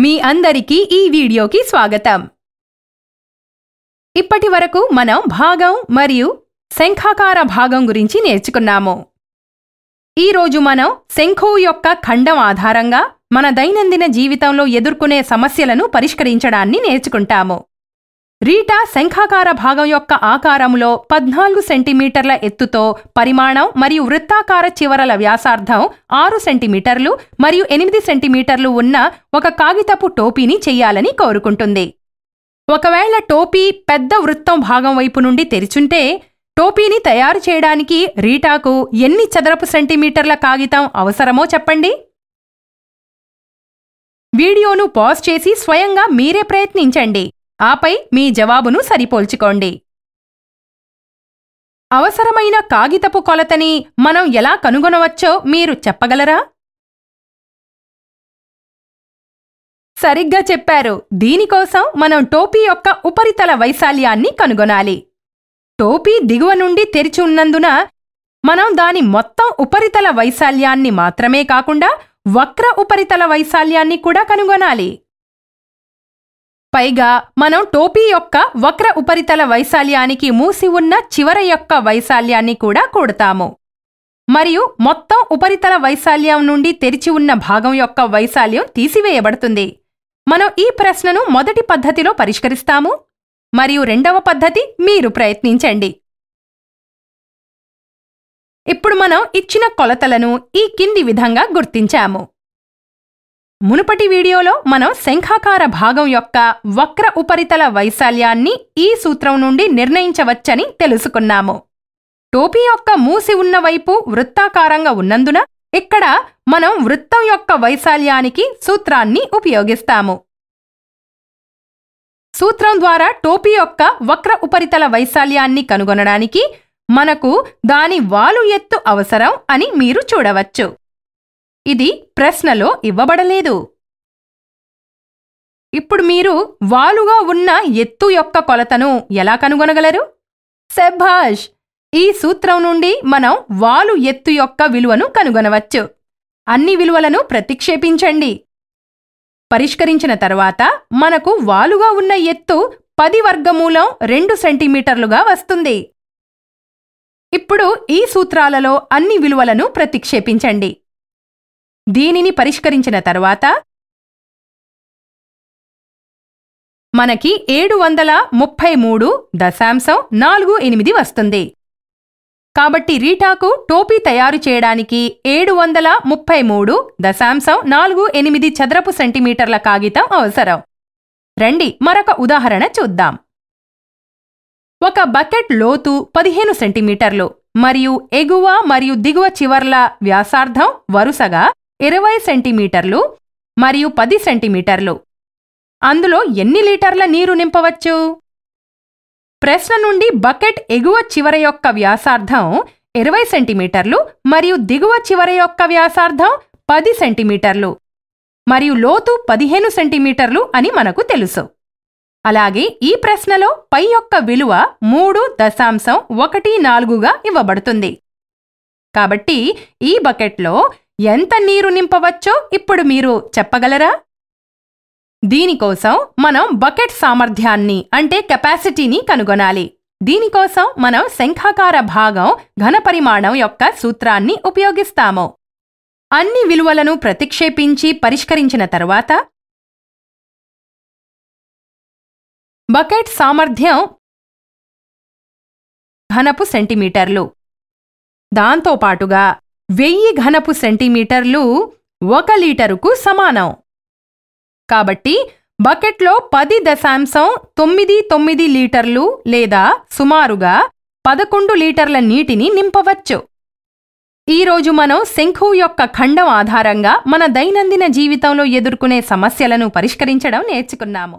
మీ అందరికీ ఈ వీడియోకి స్వాగతం ఇప్పటి వరకు మనం భాగం మరియు శంఖాకార భాగం గురించి నేర్చుకున్నాము ఈరోజు మనం శంఖు యొక్క ఖండం ఆధారంగా మన దైనందిన జీవితంలో ఎదుర్కొనే సమస్యలను పరిష్కరించడాన్ని నేర్చుకుంటాము రీటా శంఖాకార భాగం యొక్క ఆకారంలో పద్నాలుగు సెంటీమీటర్ల ఎత్తుతో పరిమాణం మరియు వృత్తాకార చివరల వ్యాసార్థం ఆరు సెంటీమీటర్లు మరియు ఎనిమిది సెంటీమీటర్లు ఉన్న ఒక కాగితపు టోపీని చెయ్యాలని కోరుకుంటుంది ఒకవేళ టోపీ పెద్ద వృత్తం భాగం వైపు నుండి తెరిచుంటే టోపీని తయారు చేయడానికి రీటాకు ఎన్ని చదరపు సెంటీమీటర్ల కాగితం అవసరమో చెప్పండి వీడియోను పాజ్ చేసి స్వయంగా మీరే ప్రయత్నించండి ఆపై మీ జవాబును సరిపోల్చుకోండి అవసరమైన కాగితపు కొలతని మనం ఎలా కనుగొనవచ్చో మీరు చెప్పగలరా సరిగ్గా చెప్పారు దీనికోసం మనం టోపీ యొక్క ఉపరితల వైశాల్యాన్ని కనుగొనాలి టోపీ దిగువ నుండి తెరిచి ఉన్నందున మనం దాని మొత్తం ఉపరితల వైశాల్యాన్ని మాత్రమే కాకుండా వక్ర ఉపరితల వైశాల్యాన్ని కూడా కనుగొనాలి పైగా మనం టోపీ యొక్క వక్ర ఉపరితల వైశాల్యానికి మూసి ఉన్న చివర యొక్క వైశాల్యాన్ని కూడా కూడతాము మరియు మొత్తం ఉపరితల వైశాల్యం నుండి తెరిచి ఉన్న భాగం యొక్క వైశాల్యం తీసివేయబడుతుంది మనం ఈ ప్రశ్నను మొదటి పద్ధతిలో పరిష్కరిస్తాము మరియు రెండవ పద్ధతి మీరు ప్రయత్నించండి ఇప్పుడు మనం ఇచ్చిన కొలతలను ఈ కింది విధంగా గుర్తించాము మునుపటి వీడియోలో మనం శంఖాకార భాగం యొక్క వక్ర ఉపరితల వైశాల్యాన్ని ఈ సూత్రం నుండి నిర్ణయించవచ్చని తెలుసుకున్నాము టోపీ యొక్క మూసి ఉన్న వైపు వృత్తాకారంగా ఉన్నందున ఇక్కడ మనం వృత్తం యొక్క వైశాల్యానికి సూత్రాన్ని ఉపయోగిస్తాము సూత్రం ద్వారా టోపీ యొక్క వక్ర ఉపరితల వైశాల్యాన్ని కనుగొనడానికి మనకు దాని వాలు ఎత్తు అవసరం అని మీరు చూడవచ్చు ఇది ప్రశ్నలో ఇవ్వబడలేదు ఇప్పుడు మీరు వాలుగా ఉన్న ఎత్తు యొక్క కొలతను ఎలా కనుగొనగలరు సెభాష్ ఈ సూత్రం నుండి మనం వాలు ఎత్తు యొక్క విలువను కనుగొనవచ్చు అన్ని విలువలను ప్రతిక్షేపించండి పరిష్కరించిన తర్వాత మనకు వాలుగా ఉన్న ఎత్తు పది వర్గమూలం రెండు సెంటీమీటర్లుగా వస్తుంది ఇప్పుడు ఈ సూత్రాలలో అన్ని విలువలను ప్రతిక్షేపించండి దీనిని పరిష్కరించిన తర్వాత మనకి ఏడు వందల ముప్పై మూడు దశాంశం నాలుగు ఎనిమిది వస్తుంది కాబట్టి రీటాకు టోపీ తయారు చేయడానికి ఏడు వందల ముప్పై మూడు దశాంశం నాలుగు ఎనిమిది చదరపు సెంటీమీటర్ల కాగితం అవసరం రండి మరొక ఉదాహరణ చూద్దాం ఒక బకెట్ లోతు పదిహేను సెంటీమీటర్లు మరియు ఎగువ మరియు దిగువ చివర్ల వ్యాసార్థం వరుసగా ఇరవై సెంటీమీటర్లు మరియు పది సెంటీమీటర్లు అందులో ఎన్ని లీటర్ల నీరు నింపవచ్చు ప్రశ్న నుండి బకెట్ ఎగువ చివర యొక్క వ్యాసార్థం ఇరవై సెంటీమీటర్లు మరియు దిగువ చివర యొక్క వ్యాసార్థం పది సెంటీమీటర్లు మరియు లోతు పదిహేను సెంటీమీటర్లు అని మనకు తెలుసు అలాగే ఈ ప్రశ్నలో పై యొక్క విలువ మూడు దశాంశం ఒకటి నాలుగుగా ఇవ్వబడుతుంది కాబట్టి ఈ బకెట్లో ఎంత నీరు నింపవచ్చో ఇప్పుడు మీరు చెప్పగలరా దీనికోసం మనం బకెట్ సామర్థ్యాన్ని అంటే కెపాసిటీని కనుగొనాలి దీనికోసం మనం శంఖాకార భాగం ఘనపరిమాణం యొక్క సూత్రాన్ని ఉపయోగిస్తాము అన్ని విలువలను ప్రతిక్షేపించి పరిష్కరించిన తర్వాత బకెట్ సామర్థ్యం ఘనపు సెంటీమీటర్లు దాంతోపాటుగా వెయ్యి ఘనపు సెంటీమీటర్లు ఒక లీటరుకు సమానం కాబట్టి బకెట్లో పది దశాంశం తొమ్మిది తొమ్మిది లీటర్లు లేదా సుమారుగా పదకొండు లీటర్ల నీటిని నింపవచ్చు ఈరోజు మనం శంఖు యొక్క ఖండం ఆధారంగా మన దైనందిన జీవితంలో ఎదుర్కొనే సమస్యలను పరిష్కరించడం నేర్చుకున్నాము